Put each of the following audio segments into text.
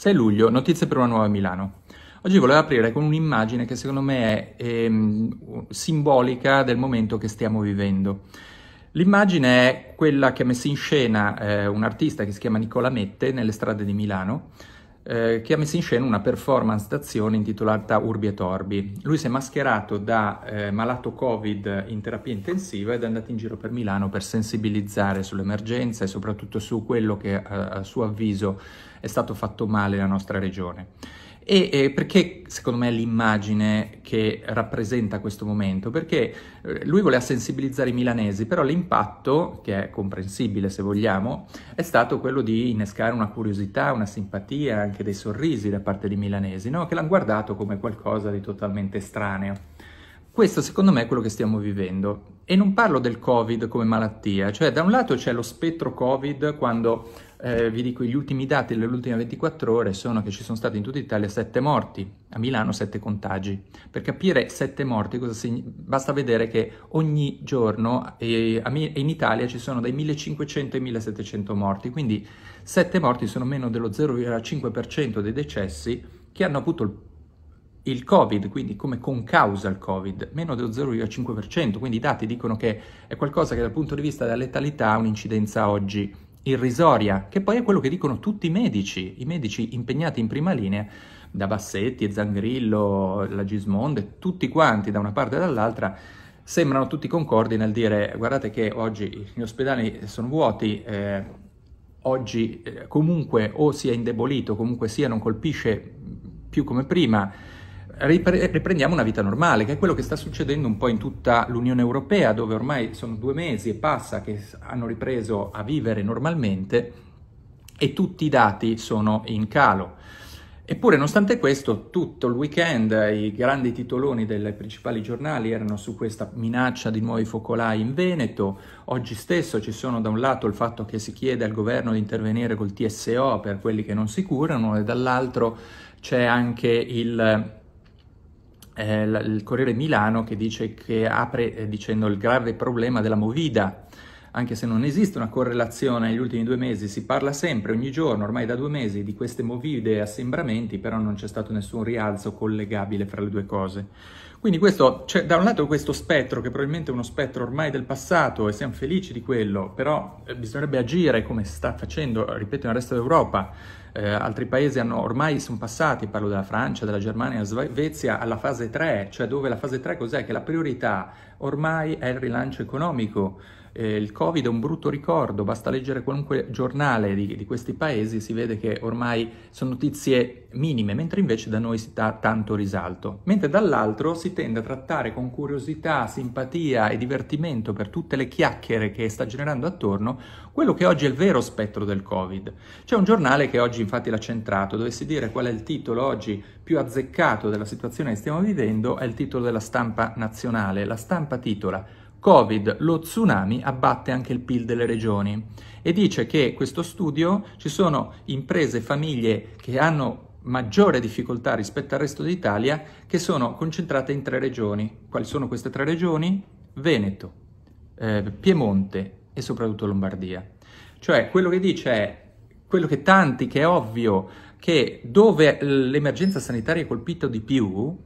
6 luglio, notizie per una nuova Milano. Oggi volevo aprire con un'immagine che secondo me è, è ehm, simbolica del momento che stiamo vivendo. L'immagine è quella che ha messo in scena eh, un artista che si chiama Nicola Mette nelle strade di Milano, eh, che ha messo in scena una performance d'azione intitolata Urbi e Torbi. Lui si è mascherato da eh, malato Covid in terapia intensiva ed è andato in giro per Milano per sensibilizzare sull'emergenza e soprattutto su quello che a, eh, a suo avviso è stato fatto male nella nostra regione. E eh, perché secondo me è l'immagine che rappresenta questo momento? Perché eh, lui voleva sensibilizzare i milanesi, però l'impatto, che è comprensibile se vogliamo, è stato quello di innescare una curiosità, una simpatia, anche dei sorrisi da parte dei milanesi, no? che l'hanno guardato come qualcosa di totalmente estraneo. Questo secondo me è quello che stiamo vivendo. E non parlo del Covid come malattia, cioè da un lato c'è lo spettro Covid quando eh, vi dico gli ultimi dati delle ultime 24 ore sono che ci sono stati in tutta Italia 7 morti, a Milano 7 contagi. Per capire 7 morti sign- basta vedere che ogni giorno eh, in Italia ci sono dai 1500 ai 1700 morti, quindi 7 morti sono meno dello 0,5% dei decessi che hanno avuto il il Covid, quindi come concausa il Covid, meno dello 0,5%, quindi i dati dicono che è qualcosa che dal punto di vista della letalità ha un'incidenza oggi irrisoria, che poi è quello che dicono tutti i medici, i medici impegnati in prima linea, da Bassetti e Zangrillo, la Gismonde, tutti quanti da una parte e dall'altra, sembrano tutti concordi nel dire guardate che oggi gli ospedali sono vuoti, eh, oggi eh, comunque o si è indebolito, comunque sia non colpisce più come prima, riprendiamo una vita normale, che è quello che sta succedendo un po' in tutta l'Unione Europea, dove ormai sono due mesi e passa che hanno ripreso a vivere normalmente e tutti i dati sono in calo. Eppure, nonostante questo, tutto il weekend i grandi titoloni dei principali giornali erano su questa minaccia di nuovi focolai in Veneto. Oggi stesso ci sono da un lato il fatto che si chiede al governo di intervenire col TSO per quelli che non si curano e dall'altro c'è anche il eh, il Corriere Milano che dice che apre eh, dicendo il grave problema della movida, anche se non esiste una correlazione negli ultimi due mesi, si parla sempre, ogni giorno, ormai da due mesi, di queste movide e assembramenti, però non c'è stato nessun rialzo collegabile fra le due cose. Quindi questo, cioè, da un lato questo spettro, che probabilmente è uno spettro ormai del passato e siamo felici di quello, però eh, bisognerebbe agire come sta facendo, ripeto, nel resto d'Europa, eh, altri paesi hanno, ormai sono passati, parlo della Francia, della Germania, della Svezia, alla fase 3, cioè dove la fase 3 cos'è? Che la priorità ormai è il rilancio economico, eh, il Covid è un brutto ricordo, basta leggere qualunque giornale di, di questi paesi, e si vede che ormai sono notizie minime, mentre invece da noi si dà tanto risalto. Mentre dall'altro si tende a trattare con curiosità, simpatia e divertimento per tutte le chiacchiere che sta generando attorno quello che oggi è il vero spettro del Covid. C'è un giornale che oggi infatti l'ha centrato, dovessi dire qual è il titolo oggi più azzeccato della situazione che stiamo vivendo, è il titolo della stampa nazionale. La stampa titola Covid, lo tsunami abbatte anche il PIL delle regioni e dice che questo studio ci sono imprese, e famiglie che hanno maggiore difficoltà rispetto al resto d'Italia che sono concentrate in tre regioni. Quali sono queste tre regioni? Veneto, eh, Piemonte e soprattutto Lombardia. Cioè quello che dice è quello che tanti, che è ovvio, che dove l'emergenza sanitaria è colpita di più,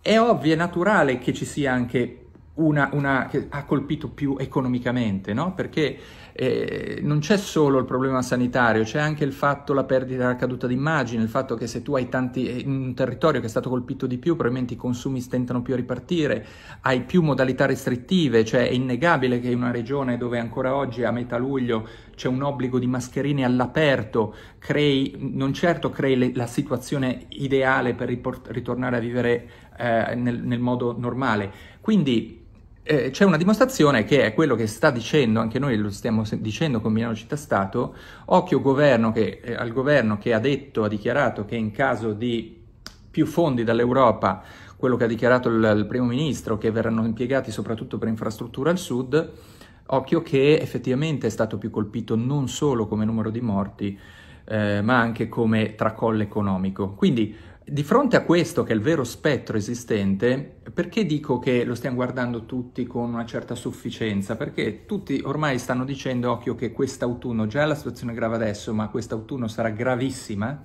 è ovvio e naturale che ci sia anche una, una, che ha colpito più economicamente, no? perché eh, non c'è solo il problema sanitario, c'è anche il fatto, la perdita, la caduta d'immagine, il fatto che se tu hai tanti, eh, in un territorio che è stato colpito di più, probabilmente i consumi stentano più a ripartire, hai più modalità restrittive, cioè è innegabile che in una regione dove ancora oggi a metà luglio c'è un obbligo di mascherine all'aperto, crei, non certo crei le, la situazione ideale per riport- ritornare a vivere eh, nel, nel modo normale. Quindi eh, c'è una dimostrazione che è quello che sta dicendo, anche noi lo stiamo dicendo con Milano Città Stato, occhio governo che, eh, al governo che ha detto, ha dichiarato che in caso di più fondi dall'Europa, quello che ha dichiarato il, il primo ministro, che verranno impiegati soprattutto per infrastrutture al sud, occhio che effettivamente è stato più colpito non solo come numero di morti, eh, ma anche come tracollo economico. Quindi di fronte a questo, che è il vero spettro esistente, perché dico che lo stiamo guardando tutti con una certa sufficienza? Perché tutti ormai stanno dicendo, occhio, che quest'autunno, già la situazione è grave adesso, ma quest'autunno sarà gravissima.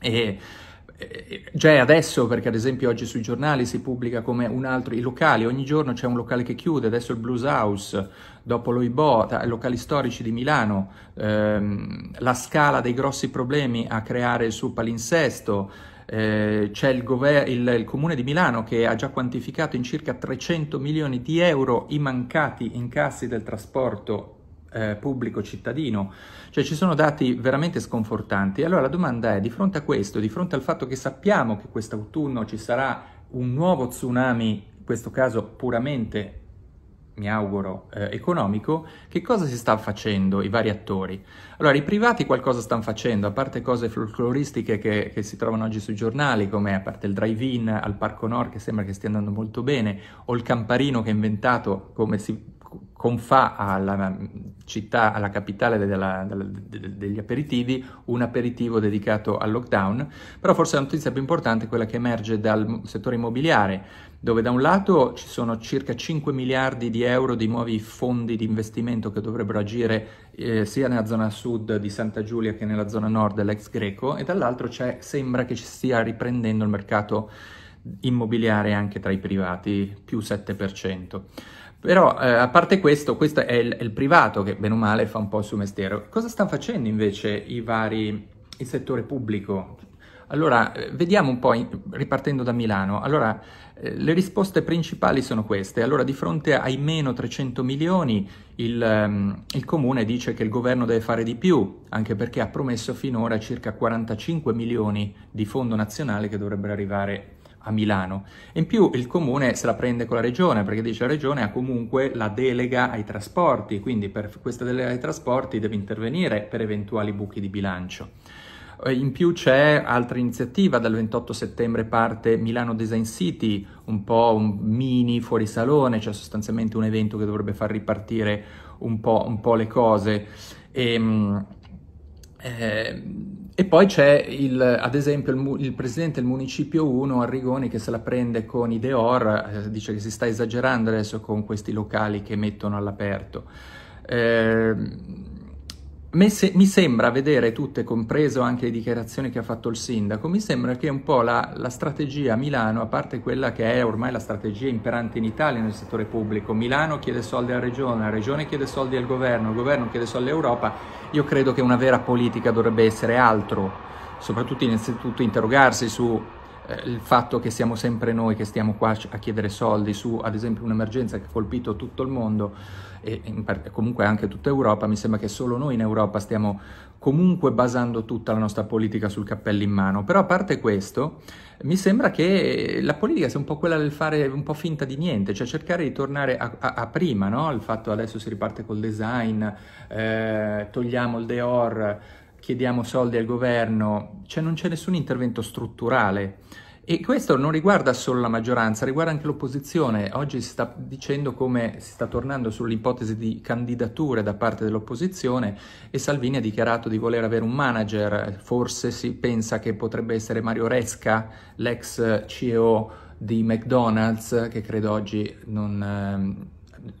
E già è adesso, perché ad esempio oggi sui giornali si pubblica come un altro, i locali, ogni giorno c'è un locale che chiude, adesso il Blues House, dopo i locali storici di Milano, ehm, la scala dei grossi problemi a creare il suo palinsesto, eh, c'è il, gover- il, il, Comune di Milano che ha già quantificato in circa 300 milioni di euro i mancati incassi del trasporto eh, pubblico cittadino, cioè ci sono dati veramente sconfortanti. Allora la domanda è, di fronte a questo, di fronte al fatto che sappiamo che quest'autunno ci sarà un nuovo tsunami, in questo caso puramente mi auguro, eh, economico, che cosa si sta facendo i vari attori? Allora, i privati qualcosa stanno facendo, a parte cose folcloristiche che, che si trovano oggi sui giornali, come a parte il drive-in al Parco Nord, che sembra che stia andando molto bene, o il camparino che ha inventato, come si confà alla città, alla capitale della, della, degli aperitivi, un aperitivo dedicato al lockdown, però forse la notizia più importante è quella che emerge dal settore immobiliare, dove da un lato ci sono circa 5 miliardi di euro di nuovi fondi di investimento che dovrebbero agire eh, sia nella zona sud di Santa Giulia che nella zona nord dell'ex greco, e dall'altro sembra che ci stia riprendendo il mercato immobiliare anche tra i privati, più 7%. Però eh, a parte questo, questo è il, è il, privato che bene o male fa un po' il suo mestiere. Cosa stanno facendo invece i vari, il settore pubblico? Allora, eh, vediamo un po', in, ripartendo da Milano, allora eh, le risposte principali sono queste. Allora, di fronte ai meno 300 milioni, il, um, il comune dice che il governo deve fare di più, anche perché ha promesso finora circa 45 milioni di fondo nazionale che dovrebbero arrivare a Milano. In più il comune se la prende con la regione, perché dice la regione ha comunque la delega ai trasporti, quindi per questa delega ai trasporti deve intervenire per eventuali buchi di bilancio. Eh, in più c'è altra iniziativa, dal 28 settembre parte Milano Design City, un po' un mini fuori salone, cioè sostanzialmente un evento che dovrebbe far ripartire un po', un po le cose. E, ehm, eh, e poi c'è il, ad esempio il, il, presidente del municipio 1 Arrigoni che se la prende con i Deor, eh, dice che si sta esagerando adesso con questi locali che mettono all'aperto. Eh, se- mi sembra vedere tutte, compreso anche le dichiarazioni che ha fatto il sindaco, mi sembra che un po' la, la strategia a Milano, a parte quella che è ormai la strategia imperante in Italia nel settore pubblico, Milano chiede soldi alla regione, la regione chiede soldi al governo, il governo chiede soldi all'Europa, io credo che una vera politica dovrebbe essere altro, soprattutto innanzitutto interrogarsi su eh, il fatto che siamo sempre noi che stiamo qua a chiedere soldi su, ad esempio, un'emergenza che ha colpito tutto il mondo e comunque anche tutta Europa, mi sembra che solo noi in Europa stiamo comunque basando tutta la nostra politica sul cappello in mano. Però a parte questo, mi sembra che la politica sia un po' quella del fare un po' finta di niente, cioè cercare di tornare a, a, a prima, no? Il fatto adesso si riparte col design, eh, togliamo il Deor, chiediamo soldi al governo, cioè non c'è nessun intervento strutturale. E questo non riguarda solo la maggioranza, riguarda anche l'opposizione. Oggi si sta dicendo come si sta tornando sull'ipotesi di candidature da parte dell'opposizione e Salvini ha dichiarato di voler avere un manager, forse si pensa che potrebbe essere Mario Resca, l'ex CEO di McDonald's, che credo oggi non... Ehm,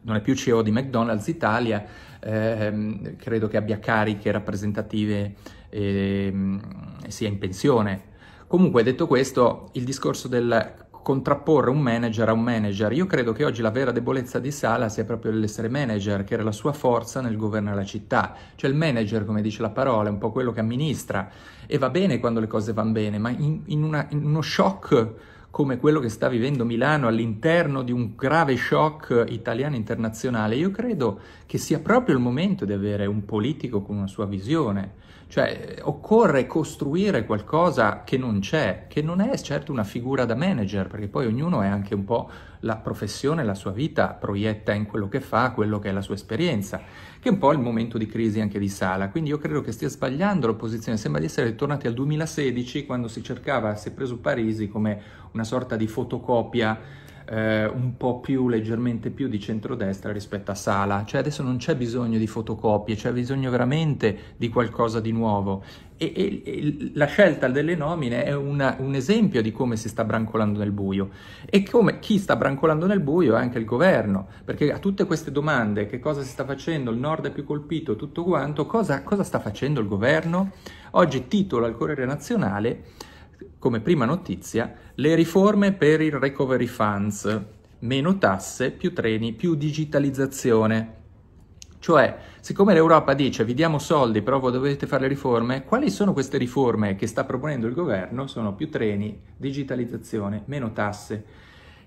non è più CEO di McDonald's Italia, ehm, credo che abbia cariche rappresentative ehm, e sia in pensione. Comunque, detto questo, il discorso del contrapporre un manager a un manager. Io credo che oggi la vera debolezza di Sala sia proprio l'essere manager, che era la sua forza nel governare la città. Cioè il manager, come dice la parola, è un po' quello che amministra e va bene quando le cose vanno bene, ma in, in, una, in uno shock come quello che sta vivendo Milano all'interno di un grave shock italiano internazionale, io credo che sia proprio il momento di avere un politico con una sua visione, cioè occorre costruire qualcosa che non c'è, che non è certo una figura da manager, perché poi ognuno è anche un po' la professione, la sua vita, proietta in quello che fa, quello che è la sua esperienza, che è un po' il momento di crisi anche di Sala. Quindi io credo che stia sbagliando l'opposizione, sembra di essere tornati al 2016 quando si cercava, si è preso Parisi come una sorta di fotocopia eh, un po' più, leggermente più di centrodestra rispetto a Sala, cioè adesso non c'è bisogno di fotocopie, c'è bisogno veramente di qualcosa di nuovo e, e, e la scelta delle nomine è una, un esempio di come si sta brancolando nel buio e come chi sta brancolando nel buio è anche il governo, perché a tutte queste domande, che cosa si sta facendo, il nord è più colpito, tutto quanto, cosa, cosa sta facendo il governo? Oggi titola il Corriere Nazionale come prima notizia le riforme per il recovery funds, meno tasse, più treni, più digitalizzazione. Cioè, siccome l'Europa dice vi diamo soldi, però dovete fare le riforme, quali sono queste riforme che sta proponendo il governo? Sono più treni, digitalizzazione, meno tasse,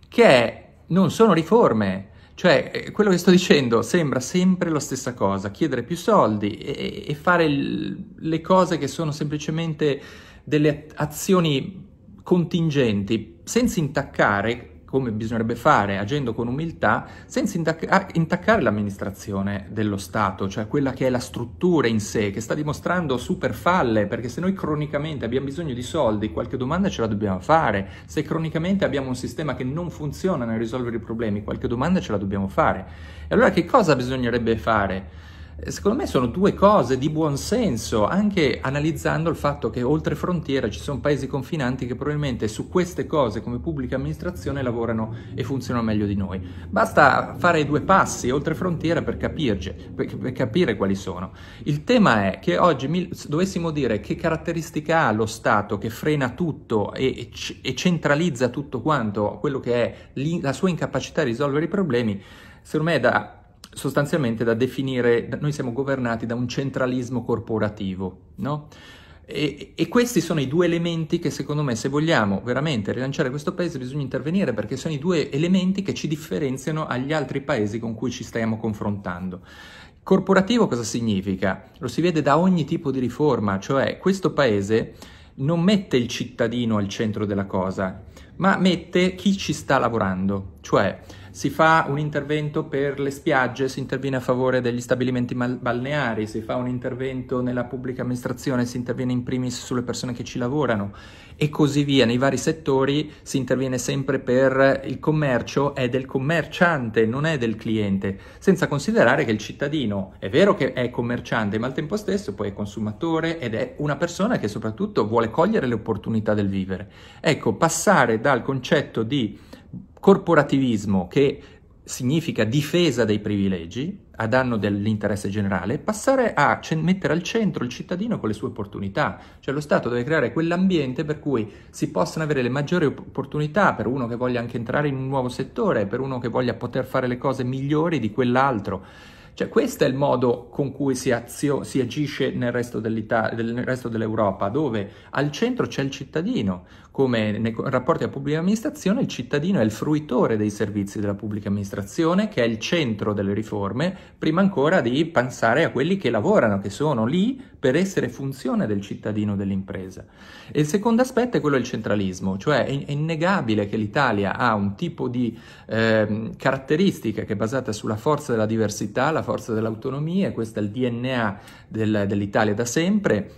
che non sono riforme. Cioè, eh, quello che sto dicendo sembra sempre la stessa cosa, chiedere più soldi e, e fare l- le cose che sono semplicemente delle azioni contingenti senza intaccare come bisognerebbe fare, agendo con umiltà, senza intac- ah, intaccare l'amministrazione dello Stato, cioè quella che è la struttura in sé, che sta dimostrando super falle, perché se noi cronicamente abbiamo bisogno di soldi, qualche domanda ce la dobbiamo fare, se cronicamente abbiamo un sistema che non funziona nel risolvere i problemi, qualche domanda ce la dobbiamo fare. E allora che cosa bisognerebbe fare? Eh, secondo me sono due cose di buon senso, anche analizzando il fatto che oltre frontiera ci sono paesi confinanti che probabilmente su queste cose come pubblica amministrazione lavorano e funzionano meglio di noi. Basta fare i due passi oltre frontiera per, capirge, per, per capire quali sono. Il tema è che oggi mi, dovessimo dire che caratteristica ha lo Stato che frena tutto e, e, e centralizza tutto quanto quello che è la sua incapacità di risolvere i problemi, secondo me è da sostanzialmente da definire, noi siamo governati da un centralismo corporativo, no? E, e, questi sono i due elementi che secondo me se vogliamo veramente rilanciare questo paese bisogna intervenire perché sono i due elementi che ci differenziano agli altri paesi con cui ci stiamo confrontando. Corporativo cosa significa? Lo si vede da ogni tipo di riforma, cioè questo paese non mette il cittadino al centro della cosa, ma mette chi ci sta lavorando, cioè si fa un intervento per le spiagge, si interviene a favore degli stabilimenti balneari, si fa un intervento nella pubblica amministrazione, si interviene in primis sulle persone che ci lavorano e così via. Nei vari settori si interviene sempre per il commercio, è del commerciante, non è del cliente, senza considerare che il cittadino è vero che è commerciante, ma al tempo stesso poi è consumatore ed è una persona che soprattutto vuole cogliere le opportunità del vivere. Ecco, passare dal concetto di corporativismo che significa difesa dei privilegi a danno dell'interesse generale, passare a mettere al centro il cittadino con le sue opportunità, cioè lo Stato deve creare quell'ambiente per cui si possano avere le maggiori opportunità per uno che voglia anche entrare in un nuovo settore, per uno che voglia poter fare le cose migliori di quell'altro cioè questo è il modo con cui si, azio- si agisce nel resto, nel resto, dell'Europa, dove al centro c'è il cittadino. Come nei rapporti della pubblica amministrazione, il cittadino è il fruitore dei servizi della pubblica amministrazione, che è il centro delle riforme, prima ancora di pensare a quelli che lavorano, che sono lì per essere funzione del cittadino dell'impresa. E il secondo aspetto è quello del centralismo, cioè è, innegabile che l'Italia ha un tipo di eh, caratteristica che è basata sulla forza della diversità, la forza dell'autonomia, questo è il DNA del, dell'Italia da sempre,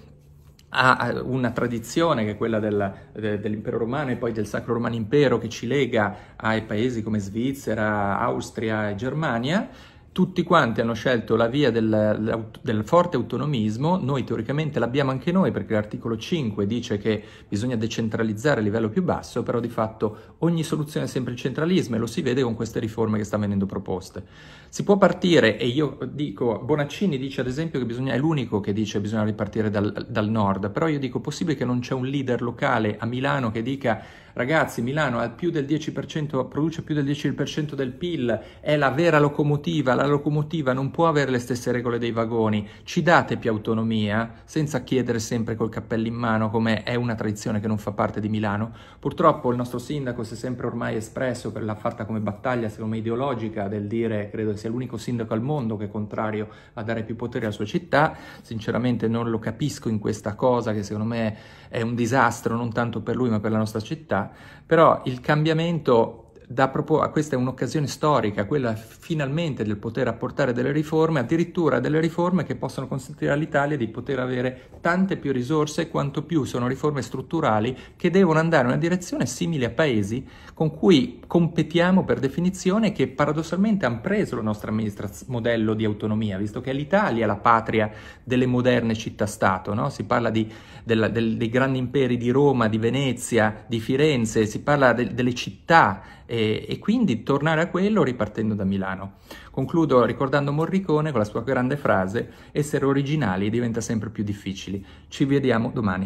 ha una tradizione che è quella della, de, dell'impero romano e poi del Sacro Romano Impero che ci lega ai paesi come Svizzera, Austria e Germania, tutti quanti hanno scelto la via del, del forte autonomismo, noi teoricamente l'abbiamo anche noi perché l'articolo 5 dice che bisogna decentralizzare a livello più basso, però di fatto ogni soluzione è sempre il centralismo e lo si vede con queste riforme che stanno venendo proposte. Si può partire, e io dico, Bonaccini dice ad esempio che bisogna, è l'unico che dice che bisogna ripartire dal, dal nord, però io dico possibile che non c'è un leader locale a Milano che dica Ragazzi, Milano più produce più del 10% del PIL, è la vera locomotiva, la locomotiva non può avere le stesse regole dei vagoni. Ci date più autonomia senza chiedere sempre col cappello in mano come è una tradizione che non fa parte di Milano. Purtroppo il nostro sindaco si è sempre ormai espresso per l'ha fatta come battaglia, secondo me ideologica, del dire credo sia l'unico sindaco al mondo che è contrario a dare più potere alla sua città. Sinceramente non lo capisco in questa cosa che secondo me è un disastro non tanto per lui ma per la nostra città però il cambiamento da propor- questa è un'occasione storica, quella finalmente del poter apportare delle riforme, addirittura delle riforme che possono consentire all'Italia di poter avere tante più risorse, quanto più sono riforme strutturali che devono andare in una direzione simile a paesi con cui competiamo per definizione che paradossalmente hanno preso il nostro amministra- modello di autonomia, visto che è l'Italia la patria delle moderne città-stato, no? si parla di, della, del, dei grandi imperi di Roma, di Venezia, di Firenze, si parla de- delle città e, e quindi tornare a quello ripartendo da Milano. Concludo ricordando Morricone con la sua grande frase essere originali diventa sempre più difficile. Ci vediamo domani.